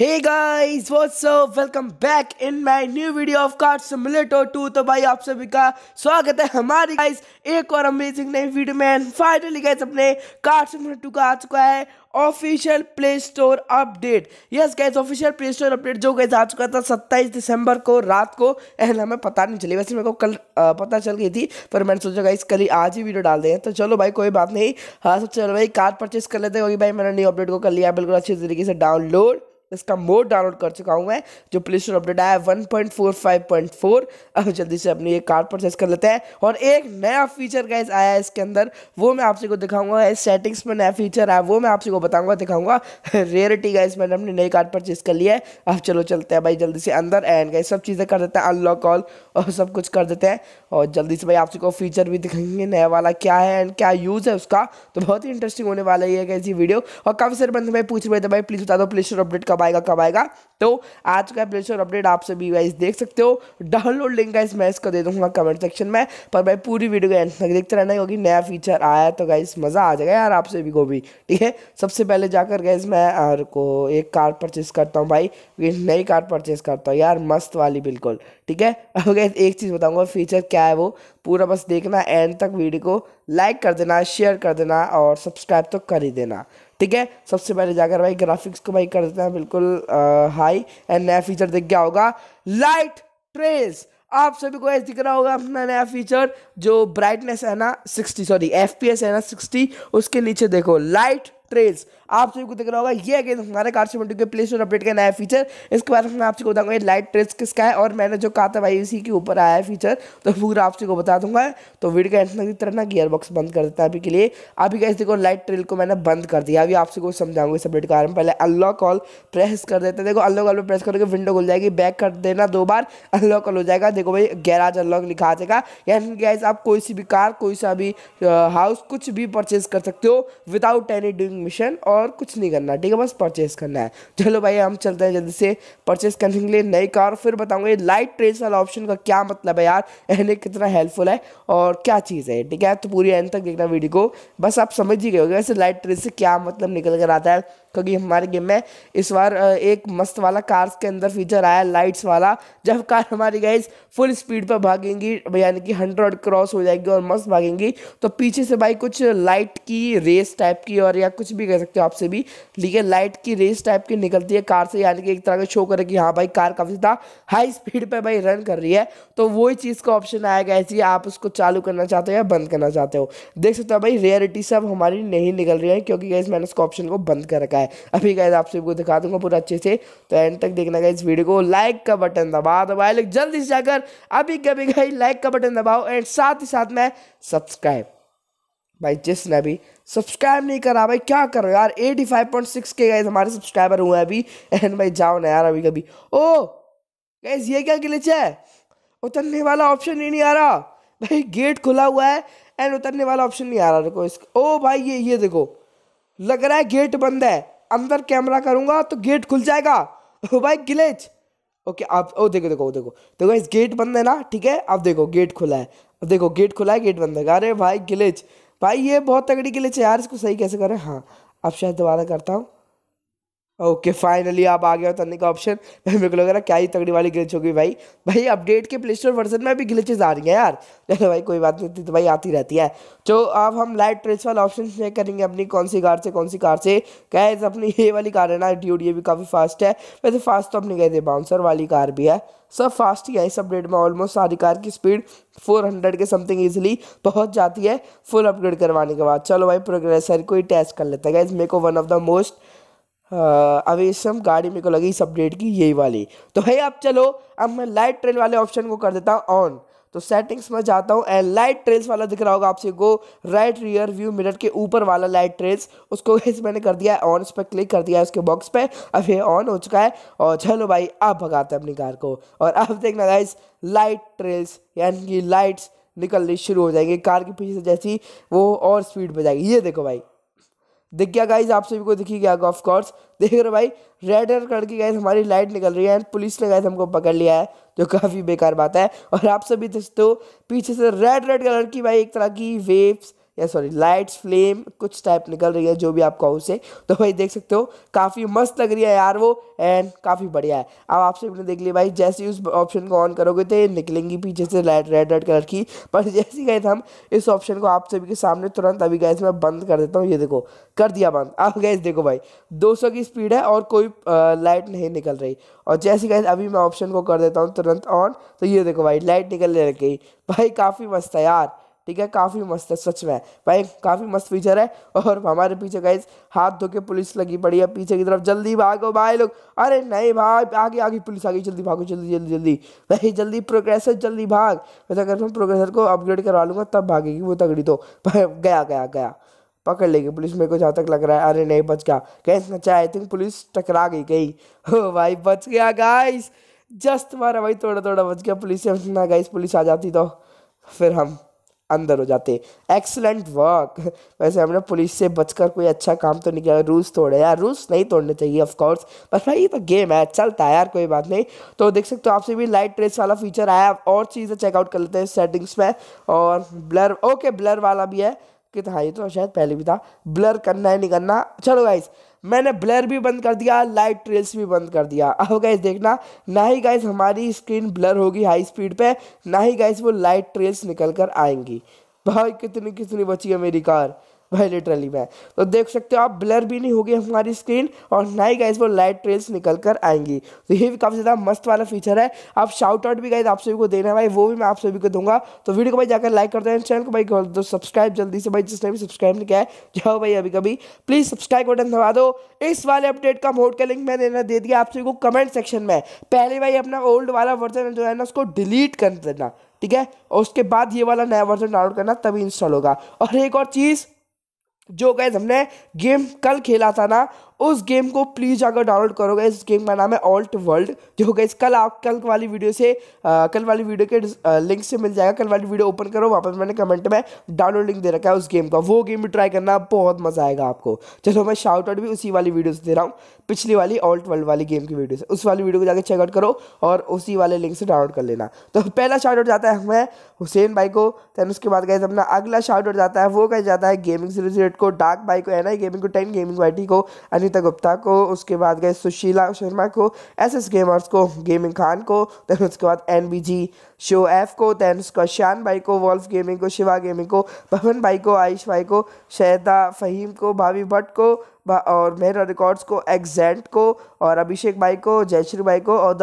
hey guys what's up welcome back in my new video of card simulator 2 तो भाई आप सभी का स्वागत है हमारी गाइस एक और अमेजिंग नई वीडियो में फाइनली गाइस अपने कार्ड सिमुलेटर 2 का आ चुका है official play store update yes guys official play store update जो गैस आ चुका था 27 दिसंबर को रात को एहल हमें पता नहीं चली वैसे मेरे को कल आ, पता चल गई थी पर मैंने सोचा गाइस कल ही आज ही वीडियो डाल दें तो चलो भाई कोई बात नहीं हाँ सब चलो भाई कार्ड परचेस कर लेते हैं क्योंकि भाई मैंने न्यू अपडेट को कर लिया बिल्कुल अच्छे तरीके से डाउनलोड इसका मोड डाउनलोड कर चुका हूँ मैं जो प्ले स्टोर अपडेट आया one point four five point four अब जल्दी से अपनी एक कार परचेस कर लेते हैं और एक नया फीचर गैस आया है इसके अंदर वो मैं आपसे को दिखाऊंगा इस सेटिंग्स में नया फीचर आया वो मैं आपसे को बताऊंगा दिखाऊंगा रेयरिटी गैस मैंने अपनी नई कार परचेस कर लिया है अब चलो चलते हैं भाई जल्दी से अंदर एंड गए सब चीज़ें कर देते हैं अनलॉक ऑल और सब कुछ कर देते हैं और जल्दी से भाई आपसे को फीचर भी दिखाएंगे नया वाला क्या है एंड क्या यूज़ है उसका तो बहुत ही इंटरेस्टिंग होने वाला ही है गैस ये वीडियो और काफ़ी सारे बंदे भाई पूछ रहे थे भाई प्लीज़ बता दो प्ले स्टोर अपडेट का कब आएगा कब आएगा तो आज का प्ले स्टोर अपडेट आप सभी गाइस देख सकते हो डाउनलोड लिंक गाइस मैं इसका दे दूंगा कमेंट सेक्शन में पर भाई पूरी वीडियो एंड तक देखते रहना क्योंकि नया फीचर आया तो गाइस मज़ा आ जाएगा यार आप सभी को भी ठीक है सबसे पहले जाकर गाइस मैं और को एक कार परचेस करता हूँ भाई नई कार परचेस करता हूँ यार मस्त वाली बिल्कुल ठीक है अब गैस एक चीज़ बताऊँगा फीचर क्या है वो पूरा बस देखना एंड तक वीडियो को लाइक कर देना शेयर कर देना और सब्सक्राइब तो कर ही देना ठीक है सबसे पहले जाकर भाई ग्राफिक्स को भाई कर देते हैं बिल्कुल हाई एंड नया फीचर दिख गया होगा लाइट ट्रेस आप सभी को ऐसे दिख रहा होगा अपना नया फीचर जो ब्राइटनेस है ना 60 सॉरी एफ है ना 60 उसके नीचे देखो लाइट ट्रेल्स आप सभी को दिख रहा होगा ये अगेन हमारे कार ट्वेंटी के प्ले स्टोर अपडेट का नया फीचर इसके बारे में मैं बताऊंगा ये लाइट ट्रेल्स किसका है और मैंने जो कहा था भाई इसी के ऊपर आया है फीचर तो पूरा आप सभी को बता दूंगा तो वीडियो का एंड तरह ना गियर बॉक्स बंद कर देता है अभी के लिए अभी कैसे देखो लाइट ट्रेल को मैंने बंद कर दिया अभी आपसे को समझाऊंगा इस अपडेट के बारे में पहले अनलॉक ऑल प्रेस कर देते हैं देखो अनलॉक ऑल पर प्रेस करोगे विंडो खुल जाएगी बैक कर देना दो बार अनलॉक ऑल हो जाएगा देखो भाई गैराज अनलॉक लिखा आ जाएगा यानी गैस आप कोई सी भी कार कोई सा भी हाउस कुछ भी परचेज कर सकते हो विदाउट एनी डूइंग मिशन और कुछ नहीं करना ठीक है बस परचेस करना है चलो भाई हम चलते हैं जल्दी से परचेस करने के लिए नई कार फिर बताऊंगा ये लाइट ट्रेस वाला ऑप्शन का क्या मतलब है यार यानी कितना हेल्पफुल है और क्या चीज़ है ठीक है तो पूरी एंड तक देखना वीडियो को बस आप समझ ही गए वैसे लाइट ट्रेस से क्या मतलब निकल कर आता है क्योंकि हमारे गेम में इस बार एक मस्त वाला कार्स के अंदर फीचर आया लाइट्स वाला जब कार हमारी गाइज फुल स्पीड पर भागेंगी यानी कि हंड्रेड क्रॉस हो जाएगी और मस्त भागेंगी तो पीछे से भाई कुछ लाइट की रेस टाइप की और या कुछ भी कह सकते हो आपसे भी ठीक है लाइट की रेस टाइप की निकलती है कार से यानी कि एक तरह का शो करे कि हाँ भाई कार काफ़ी ज़्यादा हाई स्पीड पर भाई रन कर रही है तो वही चीज़ का ऑप्शन आएगा ऐसी आप उसको चालू करना चाहते हो या बंद करना चाहते हो देख सकते हो भाई रियलिटी सब हमारी नहीं निकल रही है क्योंकि गैस मैंने उसको ऑप्शन को बंद कर रखा है है अभी गैस आप सबको दिखा दूंगा पूरा अच्छे से तो एंड तक देखना गया इस वीडियो को लाइक का बटन दबा दबाए लोग जल्दी से जाकर अभी कभी गई लाइक का बटन दबाओ एंड साथ ही साथ में सब्सक्राइब भाई जिसने अभी सब्सक्राइब नहीं करा भाई क्या कर रहे हो यार सिक्स के गए हमारे सब्सक्राइबर हुए हैं अभी एंड भाई जाओ ना यार अभी कभी ओ गैस ये क्या ग्लिच है उतरने वाला ऑप्शन ही नहीं आ रहा भाई गेट खुला हुआ है एंड उतरने वाला ऑप्शन नहीं आ रहा देखो इसका ओ भाई ये ये देखो लग रहा है गेट बंद है अंदर कैमरा करूंगा तो गेट खुल जाएगा ओ भाई गिलेज ओके आप ओ देखो देखो ओ देखो देखो इस गेट बंद है ना ठीक है आप देखो गेट खुला है अब देखो गेट खुला है गेट बंद है अरे भाई गिलेज भाई ये बहुत तगड़ी गिलेज है यार इसको सही कैसे करें हाँ अब शायद दोबारा करता हूँ ओके फाइनली आप आ गया उतरने का ऑप्शन मेरे को लग रहा क्या ही तगड़ी वाली गिलिच होगी भाई भाई अपडेट के प्ले स्टोर वर्जन में भी गिलिचेज आ रही हैं यार चलो भाई कोई बात नहीं तो भाई आती रहती है तो अब हम लाइट ट्रेस वाला ऑप्शन चेक करेंगे अपनी कौन सी कार से कौन सी कार से क्या अपनी ये वाली कार है ना डी ओडी भी काफ़ी फास्ट है वैसे फास्ट तो अपनी कहते हैं बाउंसर वाली कार भी है सब फास्ट ही है इस अपडेट में ऑलमोस्ट सारी कार की स्पीड 400 के समथिंग ईजिली पहुंच जाती है फुल अपग्रेड करवाने के बाद चलो भाई प्रोग्रेसर को ही टेस्ट कर लेते हैं गाइज मेरे को one of the most awesome गाड़ी मेरे को लगी इस अपडेट की यही वाली तो है आप चलो अब मैं लाइट ट्रेल वाले ऑप्शन को कर देता हूँ ऑन तो सेटिंग्स में जाता हूँ एंड लाइट ट्रेल्स वाला दिख रहा होगा आपसे go right rear view mirror के ऊपर वाला लाइट ट्रेल्स उसको इस मैंने कर दिया है ऑन उस पर क्लिक कर दिया है उसके बॉक्स पे अब ये ऑन हो चुका है और चलो भाई आप भगाते हैं अपनी कार को और अब देखना गाइस लाइट ट्रेल्स यानी कि लाइट्स निकलनी शुरू हो जाएंगे कार के पीछे से जैसी वो और स्पीड में जाएगी ये देखो भाई दिख गया गाइज आप सभी को दिखी गया ऑफ कोर्स देख रहे भाई रेड कलर की गाइज हमारी लाइट निकल रही है एंड पुलिस ने गाइज हमको पकड़ लिया है जो काफ़ी बेकार बात है और आप सभी दोस्तों पीछे से रेड रेड कलर की भाई एक तरह की वेव्स या सॉरी लाइट्स फ्लेम कुछ टाइप निकल रही है जो भी आप हाउस से तो भाई देख सकते हो काफ़ी मस्त लग रही है यार वो एंड काफ़ी बढ़िया है अब आपसे मैंने देख लिया भाई जैसे उस ऑप्शन को ऑन करोगे तो निकलेंगी पीछे से लाइट रेड रेड कलर की पर जैसे ही गए हम इस ऑप्शन को आप सभी के सामने तुरंत अभी गैस मैं बंद कर देता हूँ ये देखो कर दिया बंद अब गैस देखो भाई दो की स्पीड है और कोई लाइट नहीं निकल रही और जैसे गैस अभी मैं ऑप्शन को कर देता हूँ तुरंत ऑन तो ये देखो भाई लाइट निकलने लग गई भाई काफ़ी मस्त है यार ठीक है काफ़ी मस्त है सच में भाई काफ़ी मस्त फीचर है और हमारे पीछे गए हाथ धो के पुलिस लगी पड़ी है पीछे की तरफ जल्दी भागो भाई लोग अरे नहीं भाई आगे आगे पुलिस आ गई जल्दी भागो जल्दी जल्दी जल्दी भाई जल्दी प्रोग्रेसर जल्दी भाग वैसे अगर मैं प्रोग्रेसर तो को अपग्रेड करवा लूँगा तब भागेगी वो तगड़ी तो भाई गया गया गया पकड़ लेगी पुलिस मेरे को जहाँ तक लग रहा है अरे नहीं बच गया गैस नचा आई थिंक पुलिस टकरा गई गई हो भाई बच गया गाइस जस्ट मारा भाई थोड़ा थोड़ा बच गया पुलिस से ना गाइस पुलिस आ जाती तो फिर हम अंदर हो जाते एक्सलेंट वर्क वैसे हमने पुलिस से बचकर कोई अच्छा काम तो नहीं किया रूल्स तोड़े यार रूल्स नहीं तोड़ने चाहिए ऑफकोर्स बस भाई ये तो गेम है चलता है यार कोई बात नहीं तो देख सकते हो आपसे भी लाइट ट्रेस वाला फीचर आया और चीज़ें चेकआउट कर लेते हैं सेटिंग्स में और ब्लर ओके ब्लर वाला भी है कि हाँ ये तो शायद पहले भी था ब्लर करना है नहीं करना चलो गाइज़ मैंने ब्लर भी बंद कर दिया लाइट ट्रेल्स भी बंद कर दिया अब गाइज देखना ना ही गाइज हमारी स्क्रीन ब्लर होगी हाई स्पीड पे ना ही गाइज वो लाइट ट्रेल्स निकल कर आएंगी भाई कितनी कितनी बची है मेरी कार भाई लिटरली मैं तो देख सकते हो आप ब्लर भी नहीं होगी हमारी स्क्रीन और ना ही गाइज वो लाइट ट्रेल्स निकल कर आएंगी तो ये भी काफ़ी ज़्यादा मस्त वाला फीचर है आप शाउट आउट भी गाइज आप सभी को देना है भाई वो भी मैं आप सभी को दूंगा तो वीडियो को भाई जाकर लाइक कर देना चैनल को भाई दो सब्सक्राइब जल्दी से भाई जिसने भी सब्सक्राइब नहीं किया है जाओ भाई अभी कभी प्लीज़ सब्सक्राइब बटन दबा दो इस वाले अपडेट का मोड का लिंक मैंने देना दे दिया आप सभी को कमेंट सेक्शन में पहले भाई अपना ओल्ड वाला वर्जन जो है ना उसको डिलीट कर देना ठीक है और उसके बाद ये वाला नया वर्जन डाउनलोड करना तभी इंस्टॉल होगा और एक और चीज़ जो गैस हमने गेम कल खेला था ना उस गेम को प्लीज़ अगर डाउनलोड करोगे इस गेम का नाम है ऑल्ट वर्ल्ड जो होगा इस कल आप कल वाली वीडियो से आ, कल वाली वीडियो के लिंक से मिल जाएगा कल वाली वीडियो ओपन करो वापस मैंने कमेंट में डाउनलोड लिंक दे रखा है उस गेम का वो गेम भी ट्राई करना बहुत मज़ा आएगा आपको चलो मैं शाउट आउट भी उसी वाली वीडियो से दे रहा हूँ पिछली वाली ऑल्ट वर्ल्ड वाली गेम की वीडियो से उस वाली वीडियो को जाकर चेकआउट करो और उसी वाले लिंक से डाउनलोड कर लेना तो पहला शाउट आउट जाता है हमें हुसैन भाई को दैन उसके बाद गए अपना अगला शाउट आउट जाता है वो कहा जाता है गेमिंग से रिलेटेड को डार्क भाई को है ना गेमिंग को टेन गेमिंग को को नमिता गुप्ता को उसके बाद गए सुशीला शर्मा को एस एस गेमर्स को गेमिंग खान को देन उसके बाद N B G show F को दैन उसका शान भाई को वॉल्फ गेमिंग को शिवा गेमिंग को पवन भाई को आयुष भाई को शहदा फ़हीम को भाभी भट्ट को और मेहरा रिकॉर्ड्स को एग्जैंट को और अभिषेक भाई को जयश्री भाई को और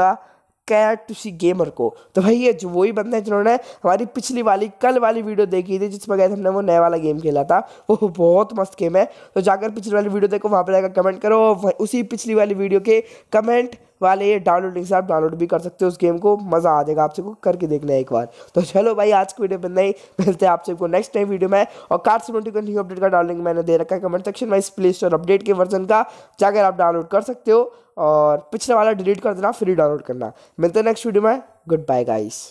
कैट टू सी गेमर को तो भाई ये जो वही बंदा है जिन्होंने हमारी पिछली वाली कल वाली वीडियो देखी थी जिसमें गए थे हमने वो नया वाला गेम खेला था वो बहुत मस्त गेम है तो जाकर पिछली वाली वीडियो देखो वहाँ पर जाकर कमेंट करो उसी पिछली वाली वीडियो के कमेंट वाले डाउनलोड से आप डाउनलोड भी कर सकते हो उस गेम को मज़ा आ जाएगा आपसे को करके देखना है एक बार तो चलो भाई आज की वीडियो में नहीं मिलते हैं आपसे को नेक्स्ट टाइम वीडियो में और कार्ड सिमेंटी का न्यू अपडेट का डाउनलोड मैंने दे रखा है कमेंट सेक्शन में इस प्ले स्टोर अपडेट के वर्जन का जाकर आप डाउनलोड कर सकते हो और पिछले वाला डिलीट कर देना फ्री डाउनलोड करना मिलते हैं नेक्स्ट वीडियो में गुड बाय गाइस